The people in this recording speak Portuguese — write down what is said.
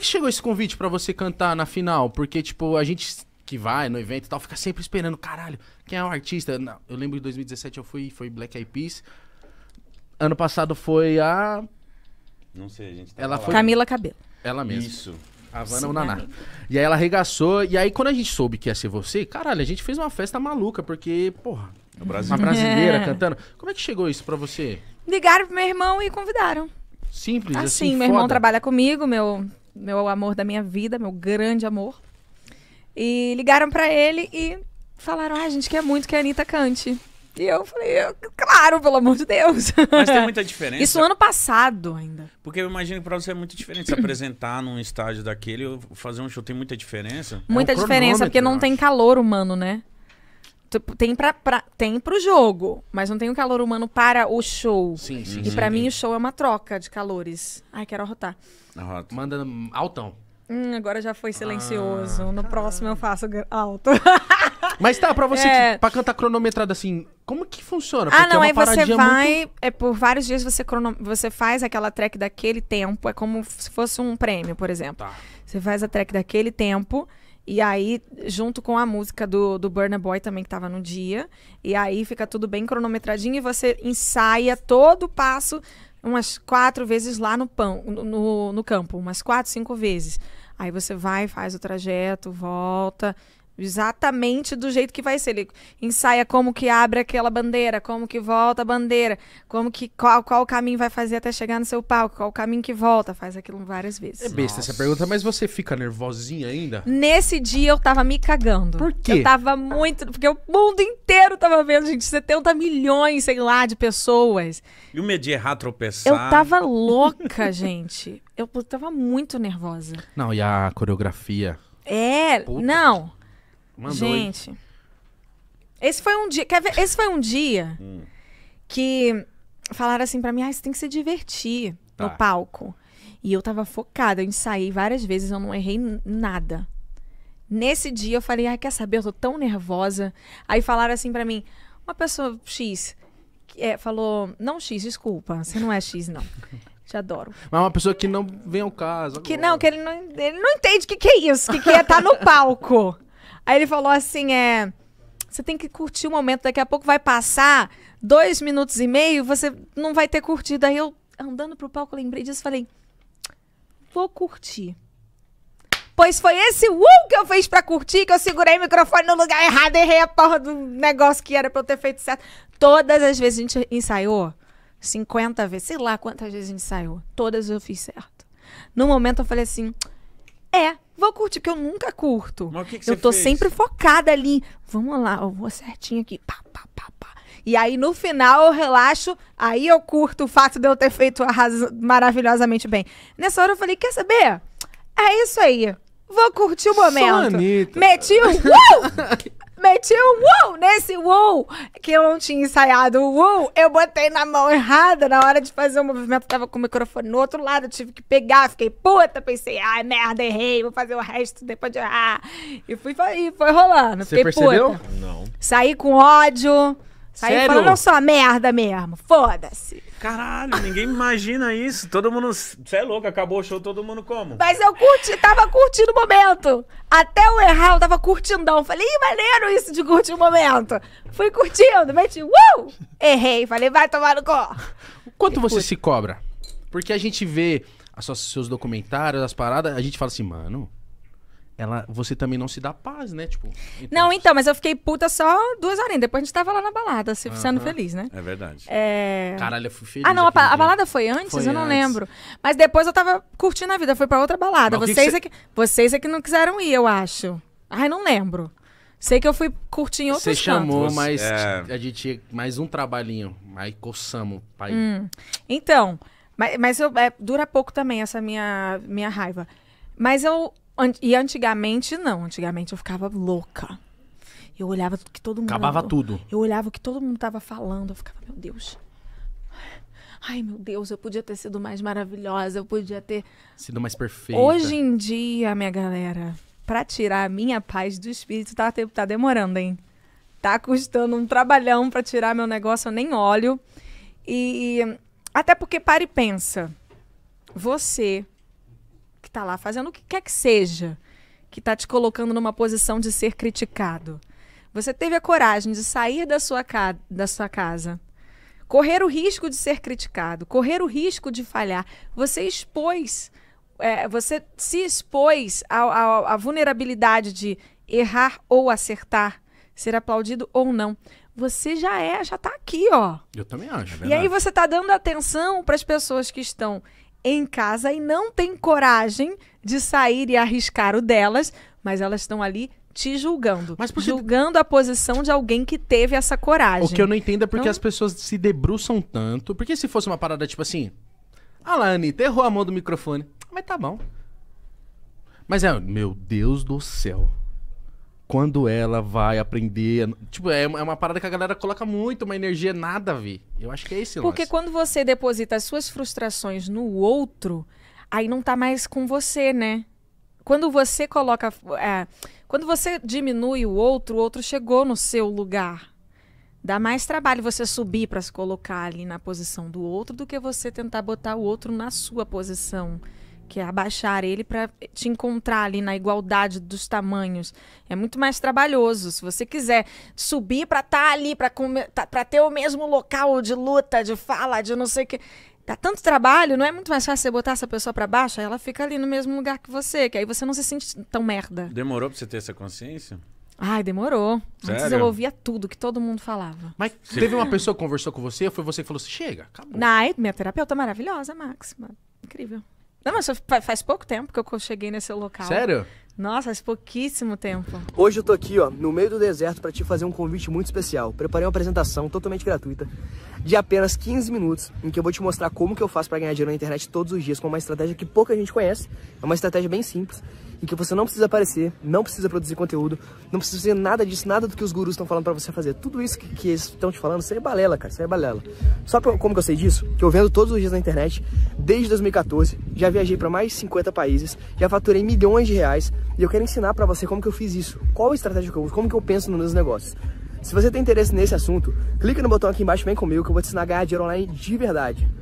é que chegou esse convite para você cantar na final? Porque, tipo, a gente que vai no evento e tal, fica sempre esperando, caralho, quem é o artista? Não, eu lembro de 2017 eu fui, foi Black Eyed Peas. Ano passado foi a... Não sei, a gente tá Ela foi... Camila Cabelo. Ela mesma. Isso. A Havana ou Naná. E aí ela arregaçou. E aí quando a gente soube que ia ser você, caralho, a gente fez uma festa maluca, porque, porra, uma brasileira é. cantando. Como é que chegou isso pra você? Ligaram pro meu irmão e convidaram. Simples, assim. Assim, meu foda. irmão trabalha comigo, meu meu amor da minha vida, meu grande amor. E ligaram para ele e falaram: ah, a gente quer muito que a Anitta cante. E eu falei, claro, pelo amor de Deus. Mas tem muita diferença. Isso ano passado ainda. Porque eu imagino que pra você é muito diferente se apresentar num estádio daquele, fazer um show, tem muita diferença? É muita é diferença, porque não tem calor humano, né? Tipo, tem para tem pro jogo, mas não tem o um calor humano para o show. Sim, sim. E para mim o show é uma troca de calores. Ai, quero arrotar. Arrota. Manda altão. Hum, agora já foi ah. silencioso. Ah, no próximo eu faço alto. Mas tá, pra você, é... pra cantar cronometrado assim, como que funciona? Ah, Porque ah, não, é aí você vai, muito... é por vários dias você, crono... você faz aquela track daquele tempo, é como se fosse um prêmio, por exemplo. Tá. Você faz a track daquele tempo, e aí, junto com a música do, do Burna Boy também, que estava no dia. E aí fica tudo bem cronometradinho e você ensaia todo o passo umas quatro vezes lá no, pão, no, no campo. Umas quatro, cinco vezes. Aí você vai, faz o trajeto, volta Exatamente do jeito que vai ser. Ele ensaia como que abre aquela bandeira, como que volta a bandeira, como que qual, qual caminho vai fazer até chegar no seu palco, qual o caminho que volta, faz aquilo várias vezes. É besta Nossa. essa pergunta, mas você fica nervosinha ainda? Nesse dia eu tava me cagando. Por quê? Eu tava muito. Porque o mundo inteiro tava vendo, gente, 70 milhões, sei lá, de pessoas. E o medo de errar, tropeçar. Eu tava louca, gente. Eu tava muito nervosa. Não, e a coreografia? É, Puta. não. Mandou, Gente, hein? esse foi um dia. Quer ver? Esse foi um dia hum. que falaram assim para mim: ah, você tem que se divertir tá. no palco. E eu tava focada, eu ensaiei várias vezes, eu não errei nada. Nesse dia eu falei, ah, quer saber? Eu tô tão nervosa. Aí falaram assim para mim, uma pessoa X é, falou, não X, desculpa, você não é X, não. Te adoro. Mas é uma pessoa que não vem ao caso. Agora. Que não, que ele não, ele não entende o que, que é isso, o que, que é estar tá no palco. Aí ele falou assim: é. Você tem que curtir o momento, daqui a pouco vai passar dois minutos e meio, você não vai ter curtido. Aí eu, andando pro palco, lembrei disso falei: vou curtir. Pois foi esse uh que eu fiz pra curtir, que eu segurei o microfone no lugar errado, errei a porra do negócio que era pra eu ter feito certo. Todas as vezes a gente ensaiou, 50 vezes, sei lá quantas vezes a gente ensaiou, todas eu fiz certo. No momento eu falei assim, é, vou curtir, porque eu nunca curto. Mas o que, que você Eu tô fez? sempre focada ali. Vamos lá, eu vou certinho aqui. Pá, pá, pá, pá. E aí, no final, eu relaxo, aí eu curto o fato de eu ter feito maravilhosamente bem. Nessa hora eu falei, quer saber? É isso aí. Vou curtir o momento. Meti um. Uh! meti um woo nesse woo que eu não tinha ensaiado. woo eu botei na mão errada na hora de fazer o movimento. Tava com o microfone no outro lado, eu tive que pegar. Fiquei puta, pensei, ai merda, errei, vou fazer o resto depois de ah E fui, foi, foi rolando. Você percebeu? Puta. Não. Saí com ódio. Sério? falando, fala, não sou a merda mesmo, foda-se. Caralho, ninguém imagina isso. Todo mundo. Você é louco, acabou o show, todo mundo como? Mas eu curti, tava curtindo o momento. Até eu errar, eu tava curtindão. Falei, ih, maneiro isso de curtir o momento. Fui curtindo, meti, uau! Errei, falei, vai tomar no cor. Quanto você se cobra? Porque a gente vê as suas, seus documentários, as paradas, a gente fala assim, mano, ela, você também não se dá paz, né? Tipo, então... Não, então, mas eu fiquei puta só duas horinhas. Depois a gente tava lá na balada, se, sendo feliz, né? É verdade. É... Caralho, eu fui feliz. Ah, não, a, a, balada foi antes? Foi eu não antes. lembro. Mas depois eu tava curtindo a vida, foi pra outra balada. Mas vocês, que é que... vocês é que não quiseram ir, eu acho. Ai, não lembro. Sei que eu fui curtir em outros Você chamou, cantos. mas é... a gente tinha mais um trabalhinho. Aí coçamos, pai. Hum. Então, mas, mas eu, é, dura pouco também essa minha, minha raiva. Mas eu, e antigamente não, antigamente eu ficava louca. Eu olhava o que todo mundo. Acabava tudo. Eu olhava o que todo mundo tava falando. Eu ficava, meu Deus. Ai, meu Deus, eu podia ter sido mais maravilhosa, eu podia ter. Sido mais perfeita. Hoje em dia, minha galera, para tirar a minha paz do espírito, tá, tá demorando, hein? Tá custando um trabalhão para tirar meu negócio, eu nem olho. E. Até porque para e pensa. Você está lá fazendo o que quer que seja, que está te colocando numa posição de ser criticado. Você teve a coragem de sair da sua, ca da sua casa, correr o risco de ser criticado, correr o risco de falhar. Você expôs, é, você se expôs à vulnerabilidade de errar ou acertar, ser aplaudido ou não você já é, já está aqui, ó. Eu também acho. É e aí você tá dando atenção para as pessoas que estão em casa e não têm coragem de sair e arriscar o delas, mas elas estão ali te julgando. Mas porque... Julgando a posição de alguém que teve essa coragem. O que eu não entendo é porque então... as pessoas se debruçam tanto. Porque se fosse uma parada tipo assim. Ah lá, Anitta, errou a mão do microfone. Mas tá bom. Mas é, meu Deus do céu quando ela vai aprender. Tipo, é uma, é uma parada que a galera coloca muito, uma energia nada a ver. Eu acho que é esse lance. Porque quando você deposita as suas frustrações no outro, aí não tá mais com você, né? Quando você coloca. É, quando você diminui o outro, o outro chegou no seu lugar. Dá mais trabalho você subir para se colocar ali na posição do outro do que você tentar botar o outro na sua posição que é abaixar ele para te encontrar ali na igualdade dos tamanhos. É muito mais trabalhoso. Se você quiser subir para estar tá ali, para tá, ter o mesmo local de luta, de fala, de não sei o que. Dá tanto trabalho, não é muito mais fácil você botar essa pessoa para baixo? Aí ela fica ali no mesmo lugar que você, que aí você não se sente tão merda. Demorou para você ter essa consciência? Ai, demorou. Sério? Antes eu ouvia tudo que todo mundo falava. Mas Sim. teve uma pessoa que conversou com você, foi você que falou assim: chega, acabou. Night, minha terapeuta maravilhosa, Máxima. Incrível. Não, mas faz pouco tempo que eu cheguei nesse local. Sério? Nossa, faz pouquíssimo tempo. Hoje eu tô aqui, ó, no meio do deserto para te fazer um convite muito especial. Preparei uma apresentação totalmente gratuita de apenas 15 minutos, em que eu vou te mostrar como que eu faço para ganhar dinheiro na internet todos os dias com uma estratégia que pouca gente conhece. É uma estratégia bem simples, em que você não precisa aparecer, não precisa produzir conteúdo, não precisa fazer nada disso, nada do que os gurus estão falando para você fazer. Tudo isso que, que eles estão te falando, isso é balela, cara, isso é balela. Só que, como que eu sei disso? Que eu vendo todos os dias na internet, desde 2014, já viajei para mais de 50 países, já faturei milhões de reais, e eu quero ensinar para você como que eu fiz isso, qual a estratégia que eu uso, como que eu penso nos meus negócios. Se você tem interesse nesse assunto, clica no botão aqui embaixo, vem comigo que eu vou te ensinar a ganhar dinheiro online de verdade.